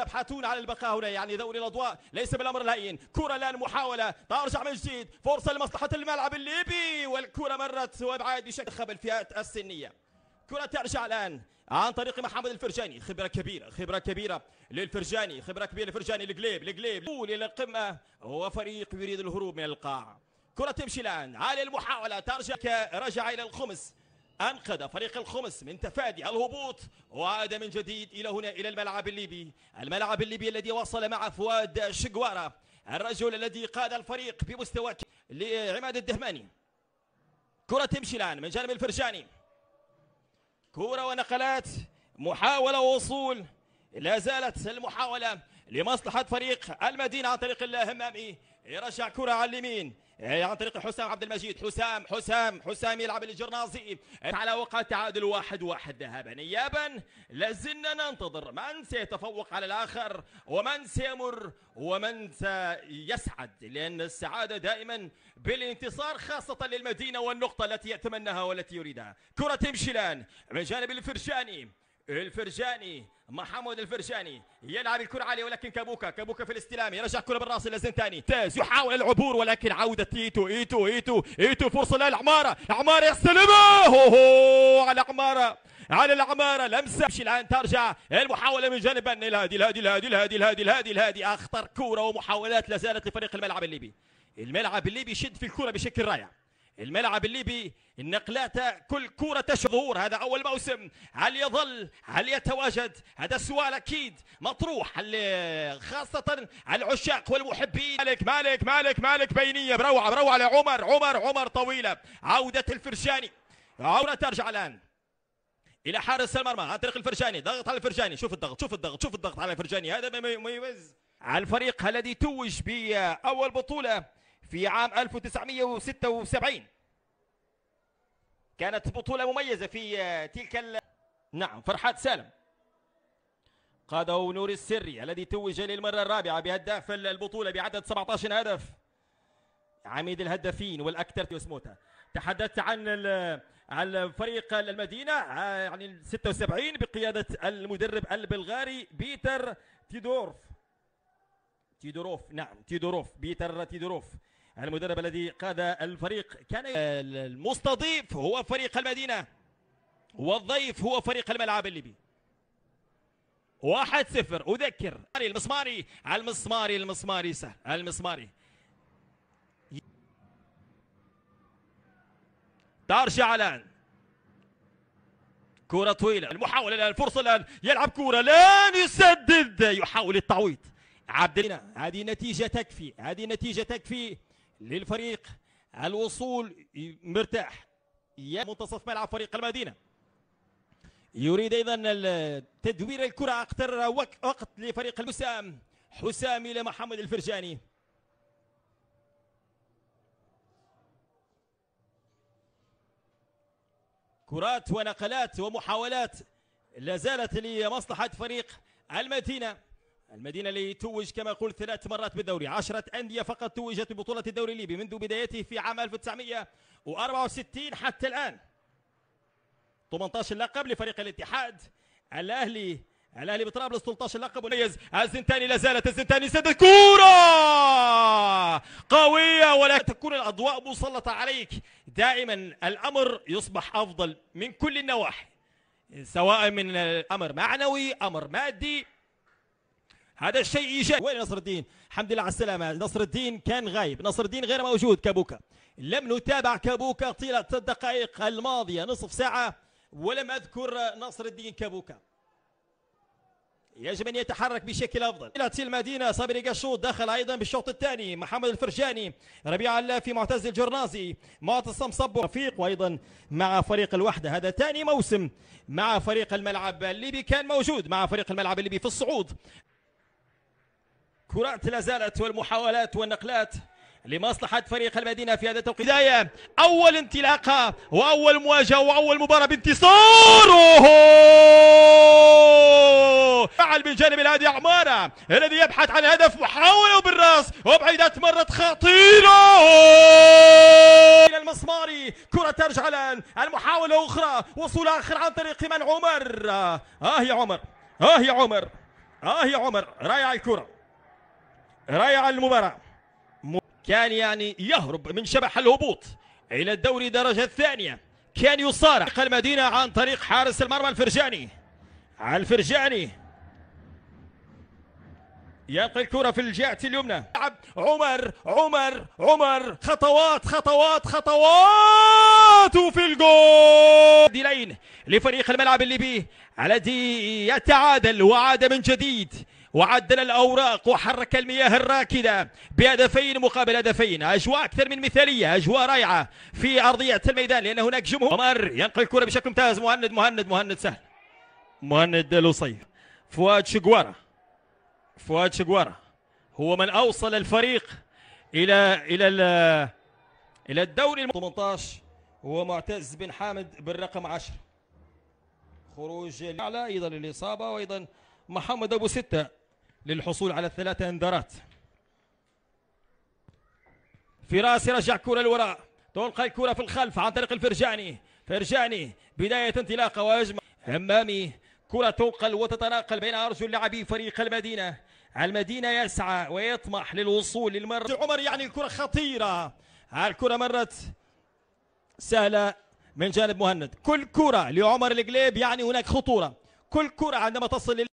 يبحثون عن البقاء هنا يعني ذوي الاضواء ليس بالامر الهين كره الان محاوله ترجع من جديد فرصه لمصلحه الملعب الليبي والكره مرت وابعاد بشكل خب الفئات السنيه كره ترجع الان عن طريق محمد الفرجاني خبره كبيره خبره كبيره للفرجاني خبره كبيره للفرجاني القليب القليب الى القمه وفريق يريد الهروب من القاع كره تمشي الان على المحاوله ترجع رجع الى الخمس أنقذ فريق الخمس من تفادي الهبوط وعاد من جديد إلى هنا إلى الملعب الليبي الملعب الليبي الذي وصل مع فؤاد شقوارة الرجل الذي قاد الفريق بمستوى لعماد الدهماني كرة تمشي الآن من جانب الفرجاني كرة ونقلات محاولة ووصول لا زالت المحاولة لمصلحة فريق المدينة عن طريق الهمامي يرجع كرة على اليمين إيه، عن طريق حسام عبد المجيد حسام حسام حسام يلعب للجرنازي على وقع تعادل واحد واحد ذهابا ايابا لازلنا ننتظر من سيتفوق على الاخر ومن سيمر ومن سيسعد لان السعاده دائما بالانتصار خاصه للمدينه والنقطه التي يتمناها والتي يريدها كره تمشي الان من جانب الفرجاني الفرجاني محمود الفرجاني يلعب الكرة عالية ولكن كابوكا كابوكا في الاستلام يرجع كرة بالراس لزنتاني تاز يحاول العبور ولكن عودة ايتو ايتو ايتو ايتو فرصة للعمارة عمارة يستلمها هو على عمارة على العمارة لمسة مش الآن ترجع المحاولة من جانب الهادي الهادي الهادي الهادي الهادي الهادي الهادي أخطر كورة ومحاولات لازالت لفريق الملعب الليبي الملعب الليبي يشد في الكرة بشكل رائع الملعب الليبي النقلات كل كرة تشظهور هذا أول موسم هل يظل هل يتواجد هذا السؤال أكيد مطروح خاصة العشاق والمحبين مالك مالك مالك مالك بينية بروعة بروعة لعمر عمر عمر طويلة عودة الفرشاني عودة ترجع الآن الى حارس المرمى عن طريق الفرجاني ضغط على الفرجاني شوف الضغط شوف الضغط شوف الضغط على الفرجاني هذا ما يميز الفريق الذي توج باول بطوله في عام 1976 كانت بطولة مميزة في آه، تلك ال... نعم فرحات سالم قاده نور السري الذي توج للمرة الرابعة بهداف البطولة بعدد 17 هدف عميد الهدافين والأكثر سموتا تحدثت عن عن فريق المدينة آه، يعني 76 بقيادة المدرب البلغاري بيتر تيدورف تيدوروف نعم تيدوروف بيتر تيدوروف المدرب الذي قاد الفريق كان المستضيف هو فريق المدينة والضيف هو فريق الملعب الليبي واحد سفر أذكر المسماري المسماري المسماري سهل المسماري دار شعلان كرة طويلة المحاولة الآن الفرصة الآن يلعب كرة لن يسدد يحاول التعويض عبد هذه نتيجة تكفي هذه نتيجة تكفي للفريق الوصول مرتاح منتصف ملعب فريق المدينه يريد ايضا تدوير الكره اكثر وقت لفريق الوسام حسام الى محمد الفرجاني كرات ونقلات ومحاولات لا زالت لمصلحه فريق المدينه المدينة اللي توج كما قلت ثلاث مرات بالدوري عشرة أندية فقط توجت ببطولة الدوري الليبي منذ بدايته في عام 1964 حتى الآن 18 لقب لفريق الاتحاد الأهلي الأهلي بطرابلس 13 لقب مميز الزنتاني لا زالت الزنتاني سد كورة قوية ولا تكون الأضواء مسلطة عليك دائما الأمر يصبح أفضل من كل النواحي سواء من الأمر معنوي أمر مادي هذا الشيء ايجابي وين نصر الدين الحمد لله على السلامه نصر الدين كان غايب نصر الدين غير موجود كابوكا لم نتابع كابوكا طيله الدقائق الماضيه نصف ساعه ولم اذكر نصر الدين كابوكا يجب ان يتحرك بشكل افضل الى المدينه صابري قشوط دخل ايضا بالشوط الثاني محمد الفرجاني ربيع اللافي معتز الجرنازي معتصم صبو رفيق وايضا مع فريق الوحده هذا ثاني موسم مع فريق الملعب الليبي كان موجود مع فريق الملعب الليبي في الصعود كرات لازالت والمحاولات والنقلات لمصلحة فريق المدينة في هذا التوقيت بداية أول انطلاقة وأول مواجهة وأول مباراة بانتصار فعل من جانب الهادي عمارة الذي يبحث عن هدف محاولة بالراس وبعيدة مرت خطيرة إلى المسماري كرة ترجع الآن المحاولة أخرى وصول آخر عن طريق من عمر آه يا عمر آه يا عمر آه يا عمر رائع الكرة رائع المباراة كان يعني يهرب من شبح الهبوط إلى الدوري درجة الثانية كان يصارع المدينة عن طريق حارس المرمى الفرجاني الفرجاني يلقي الكرة في الجهة اليمنى لعب عمر عمر عمر خطوات خطوات خطوات في الجول ديلين لفريق الملعب الليبي الذي يتعادل وعاد من جديد وعدل الأوراق وحرك المياه الراكدة بهدفين مقابل هدفين أجواء أكثر من مثالية أجواء رائعة في أرضية الميدان لأن هناك جمهور مر ينقل الكرة بشكل ممتاز مهند مهند مهند سهل مهند لصيف فؤاد شقوارة فؤاد شقوارة هو من أوصل الفريق إلى إلى إلى الدوري 18 هو معتز بن حامد بالرقم 10 خروج الاعلى ايضا الاصابه وايضا محمد ابو سته للحصول على الثلاث انذارات فراس يرجع كرة للوراء تلقى الكرة في الخلف عن طريق الفرجاني فرجاني بداية انطلاقة ويجمع همامي كرة تنقل وتتناقل بين أرجل لاعبي فريق المدينة المدينة يسعى ويطمح للوصول للمرة عمر يعني الكرة خطيرة الكرة مرت سهلة من جانب مهند كل كرة لعمر القليب يعني هناك خطورة كل كرة عندما تصل